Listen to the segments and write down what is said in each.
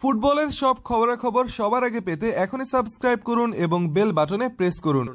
ফুটবলের সব খবরাখবর সবার আগে পেতে এখনই সাবস্ক্রাইব করুন এবং বেল বাটনে প্রেস করুন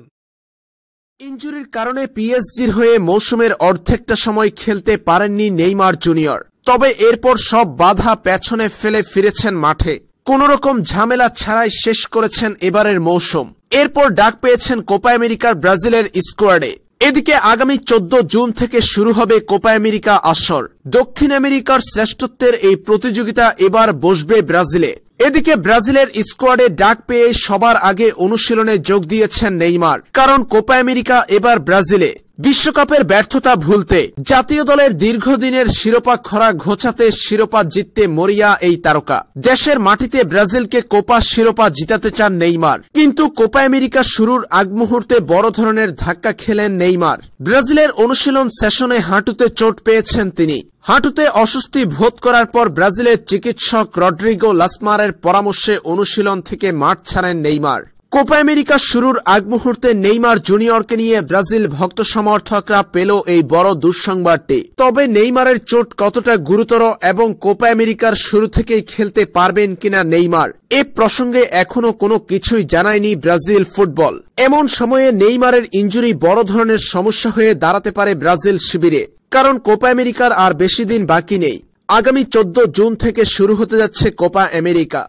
ইঞ্জুরির কারণে পিএসজির হয়ে মৌসুমের অর্ধেকটা সময় খেলতে পারেননি নেইমার জুনিয়র তবে এরপর সব বাধা পেছনে ফেলে ফিরেছেন মাঠে কোন রকম ঝামেলা ছাড়াই শেষ করেছেন এবারের মৌসুম এরপর ডাক পেয়েছেন কোপা আমেরিকার ব্রাজিলের স্কোয়াডে এদিকে আগামী চোদ্দ জুন থেকে শুরু হবে কোপা আমেরিকা আসর দক্ষিণ আমেরিকার শ্রেষ্ঠত্বের এই প্রতিযোগিতা এবার বসবে ব্রাজিলে এদিকে ব্রাজিলের স্কোয়াডে ডাক পেয়ে সবার আগে অনুশীলনে যোগ দিয়েছেন নেইমার কারণ কোপা আমেরিকা এবার ব্রাজিলে বিশ্বকাপের ব্যর্থতা ভুলতে জাতীয় দলের দীর্ঘদিনের শিরোপা খরা ঘোচাতে শিরোপা জিততে মরিয়া এই তারকা দেশের মাটিতে ব্রাজিলকে কোপা শিরোপা জিতাতে চান নেইমার কিন্তু কোপা আমেরিকা শুরুর আগ মুহূর্তে বড় ধরনের ধাক্কা খেলেন নেইমার ব্রাজিলের অনুশীলন সেশনে হাঁটুতে চোট পেয়েছেন তিনি হাঁটুতে অস্বস্তি ভোধ করার পর ব্রাজিলের চিকিৎসক রড্রিগো লাসমারের পরামর্শে অনুশীলন থেকে মাঠ ছাড়েন নেইমার কোপা আমেরিকা শুরুর আগ মুহূর্তে নেইমার জুনিয়রকে নিয়ে ব্রাজিল ভক্ত সমর্থকরা পেল এই বড় দুঃসংবাদটি তবে নেইমারের চোট কতটা গুরুতর এবং কোপা আমেরিকার শুরু থেকেই খেলতে পারবেন কিনা নেইমার এ প্রসঙ্গে এখনো কোনো কিছুই জানায়নি ব্রাজিল ফুটবল এমন সময়ে নেইমারের ইঞ্জুরি বড় ধরনের সমস্যা হয়ে দাঁড়াতে পারে ব্রাজিল শিবিরে কারণ কোপা আমেরিকার আর বেশি দিন বাকি নেই আগামী চোদ্দ জুন থেকে শুরু হতে যাচ্ছে কোপা আমেরিকা